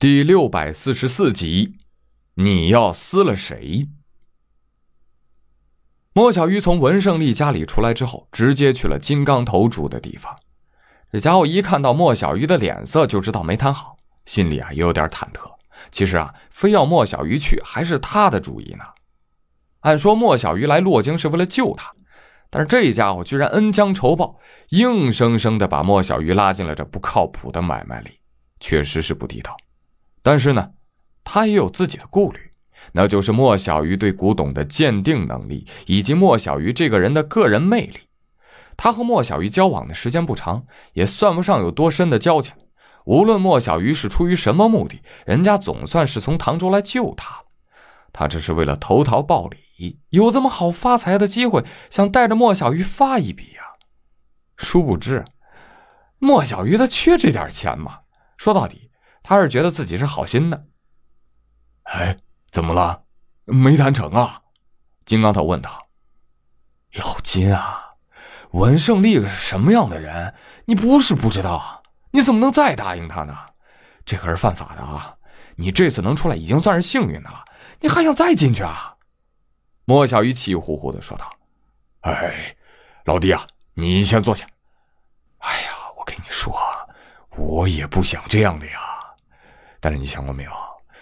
第六百四十四集，你要撕了谁？莫小鱼从文胜利家里出来之后，直接去了金刚头住的地方。这家伙一看到莫小鱼的脸色，就知道没谈好，心里啊也有点忐忑。其实啊，非要莫小鱼去，还是他的主意呢。按说莫小鱼来洛京是为了救他，但是这家伙居然恩将仇报，硬生生的把莫小鱼拉进了这不靠谱的买卖里，确实是不地道。但是呢，他也有自己的顾虑，那就是莫小鱼对古董的鉴定能力，以及莫小鱼这个人的个人魅力。他和莫小鱼交往的时间不长，也算不上有多深的交情。无论莫小鱼是出于什么目的，人家总算是从唐州来救他了。他这是为了投桃报李，有这么好发财的机会，想带着莫小鱼发一笔呀。殊不知，莫小鱼他缺这点钱吗？说到底。他是觉得自己是好心的，哎，怎么了？没谈成啊？金刚头问道。老金啊，文胜利是什么样的人，你不是不知道啊？你怎么能再答应他呢？这可是犯法的啊！你这次能出来已经算是幸运的了，你还想再进去啊？莫小鱼气呼呼的说道。哎，老弟啊，你先坐下。哎呀，我跟你说，我也不想这样的呀。但是你想过没有，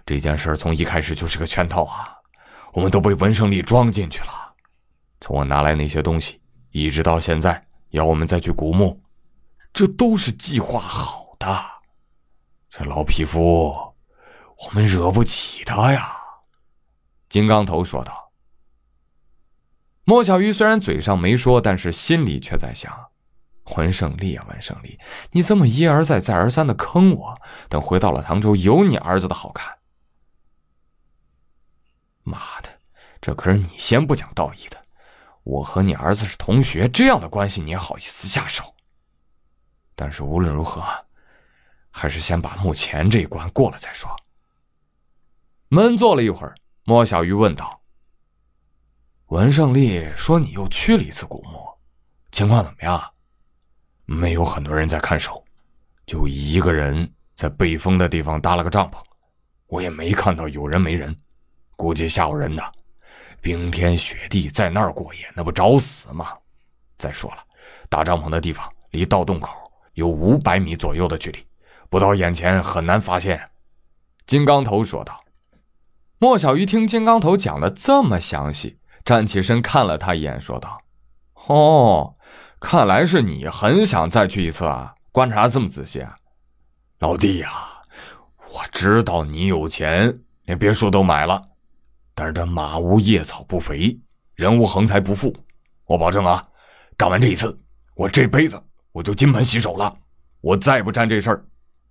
这件事从一开始就是个圈套啊！我们都被文胜利装进去了。从我拿来那些东西，一直到现在要我们再去古墓，这都是计划好的。这老匹夫，我们惹不起他呀！”金刚头说道。莫小鱼虽然嘴上没说，但是心里却在想。文胜利啊，文胜利，你这么一而再、再而三的坑我，等回到了唐州，有你儿子的好看！妈的，这可是你先不讲道义的，我和你儿子是同学，这样的关系，你也好意思下手？但是无论如何，还是先把目前这一关过了再说。闷坐了一会儿，莫小鱼问道：“文胜利说你又去了一次古墓，情况怎么样？”没有很多人在看守，就一个人在背风的地方搭了个帐篷，我也没看到有人没人，估计吓唬人的。冰天雪地在那儿过夜，那不找死吗？再说了，搭帐篷的地方离盗洞口有五百米左右的距离，不到眼前很难发现。金刚头说道。莫小鱼听金刚头讲得这么详细，站起身看了他一眼，说道：“哦。”看来是你很想再去一次啊！观察这么仔细啊，老弟呀，我知道你有钱，连别墅都买了，但是这马无夜草不肥，人无横财不富。我保证啊，干完这一次，我这辈子我就金盆洗手了，我再不沾这事儿，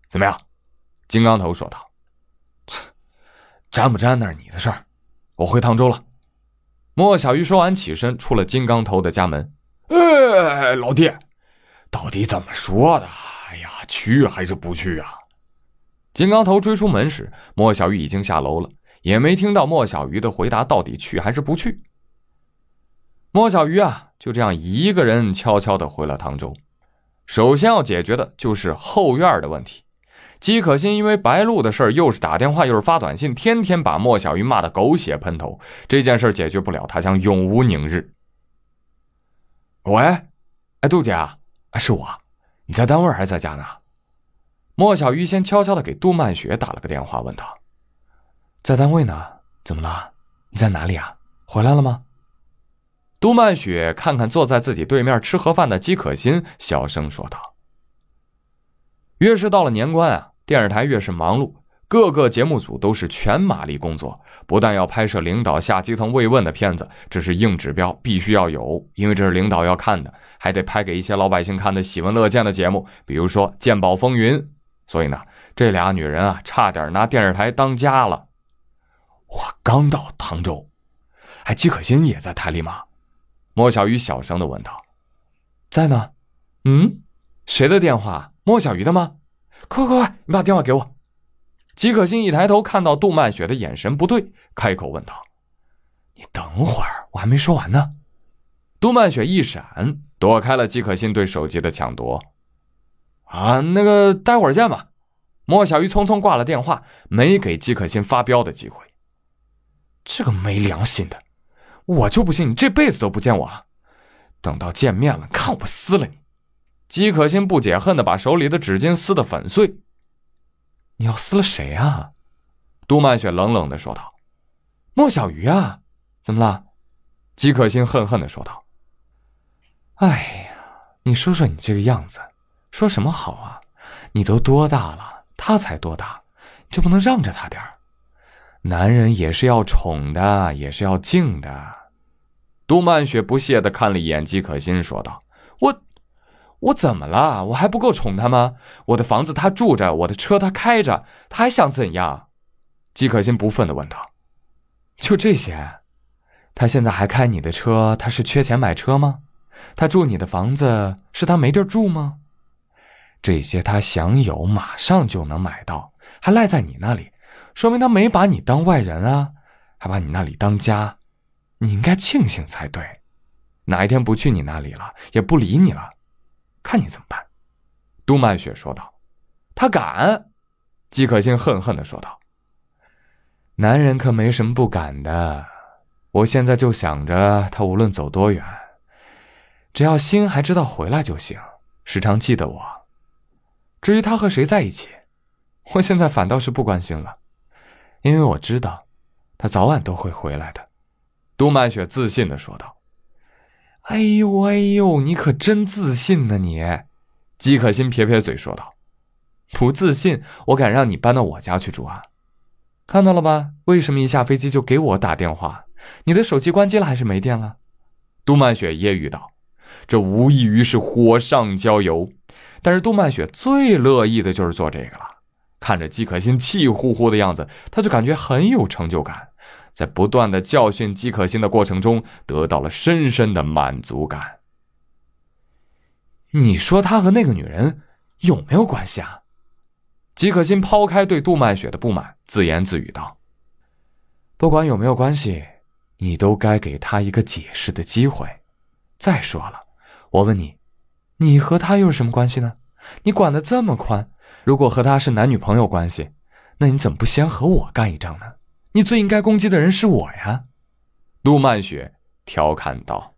怎么样？金刚头说道：“沾不沾那是你的事儿，我回唐州了。”莫小鱼说完，起身出了金刚头的家门。哎，老弟，到底怎么说的？哎呀，去还是不去啊？金刚头追出门时，莫小鱼已经下楼了，也没听到莫小鱼的回答，到底去还是不去？莫小鱼啊，就这样一个人悄悄的回了唐州。首先要解决的就是后院的问题。姬可心因为白露的事儿，又是打电话又是发短信，天天把莫小鱼骂的狗血喷头。这件事解决不了，他将永无宁日。喂，哎，杜姐啊，是我，你在单位还是在家呢？莫小鱼先悄悄的给杜曼雪打了个电话，问道：“在单位呢？怎么了？你在哪里啊？回来了吗？”杜曼雪看看坐在自己对面吃盒饭的姬可心，小声说道：“越是到了年关啊，电视台越是忙碌。”各个节目组都是全马力工作，不但要拍摄领导下基层慰问的片子，这是硬指标，必须要有，因为这是领导要看的，还得拍给一些老百姓看的喜闻乐见的节目，比如说《鉴宝风云》。所以呢，这俩女人啊，差点拿电视台当家了。我刚到唐州，哎，季可欣也在台里吗？莫小鱼小声的问道。在呢。嗯？谁的电话？莫小鱼的吗？快快快，你把电话给我。姬可欣一抬头，看到杜曼雪的眼神不对，开口问道：“你等会儿，我还没说完呢。”杜曼雪一闪，躲开了姬可欣对手机的抢夺。“啊，那个，待会儿见吧。”莫小鱼匆匆挂了电话，没给姬可欣发飙的机会。这个没良心的，我就不信你这辈子都不见我！等到见面了，看我不撕了你！姬可欣不解恨的把手里的纸巾撕得粉碎。你要撕了谁啊？杜曼雪冷冷的说道。“莫小鱼啊，怎么了？”姬可心恨恨的说道。“哎呀，你说说你这个样子，说什么好啊？你都多大了，他才多大，就不能让着他点儿？男人也是要宠的，也是要敬的。”杜曼雪不屑的看了一眼姬可心，说道：“我。”我怎么了？我还不够宠他吗？我的房子他住着，我的车他开着，他还想怎样？季可心不忿地问道：“就这些？他现在还开你的车，他是缺钱买车吗？他住你的房子，是他没地儿住吗？这些他想有，马上就能买到，还赖在你那里，说明他没把你当外人啊，还把你那里当家。你应该庆幸才对。哪一天不去你那里了，也不理你了？”看你怎么办，杜曼雪说道。他敢，季可心恨恨的说道。男人可没什么不敢的，我现在就想着他，无论走多远，只要心还知道回来就行，时常记得我。至于他和谁在一起，我现在反倒是不关心了，因为我知道他早晚都会回来的。杜曼雪自信的说道。哎呦哎呦，你可真自信呢！你，季可心撇撇嘴说道：“不自信，我敢让你搬到我家去住啊！看到了吧？为什么一下飞机就给我打电话？你的手机关机了还是没电了？”杜曼雪揶揄道：“这无异于是火上浇油。”但是杜曼雪最乐意的就是做这个了。看着季可心气呼呼的样子，他就感觉很有成就感。在不断的教训姬可欣的过程中，得到了深深的满足感。你说他和那个女人有没有关系啊？姬可欣抛开对杜曼雪的不满，自言自语道：“不管有没有关系，你都该给他一个解释的机会。再说了，我问你，你和他又是什么关系呢？你管的这么宽，如果和他是男女朋友关系，那你怎么不先和我干一仗呢？”你最应该攻击的人是我呀，陆曼雪调侃道。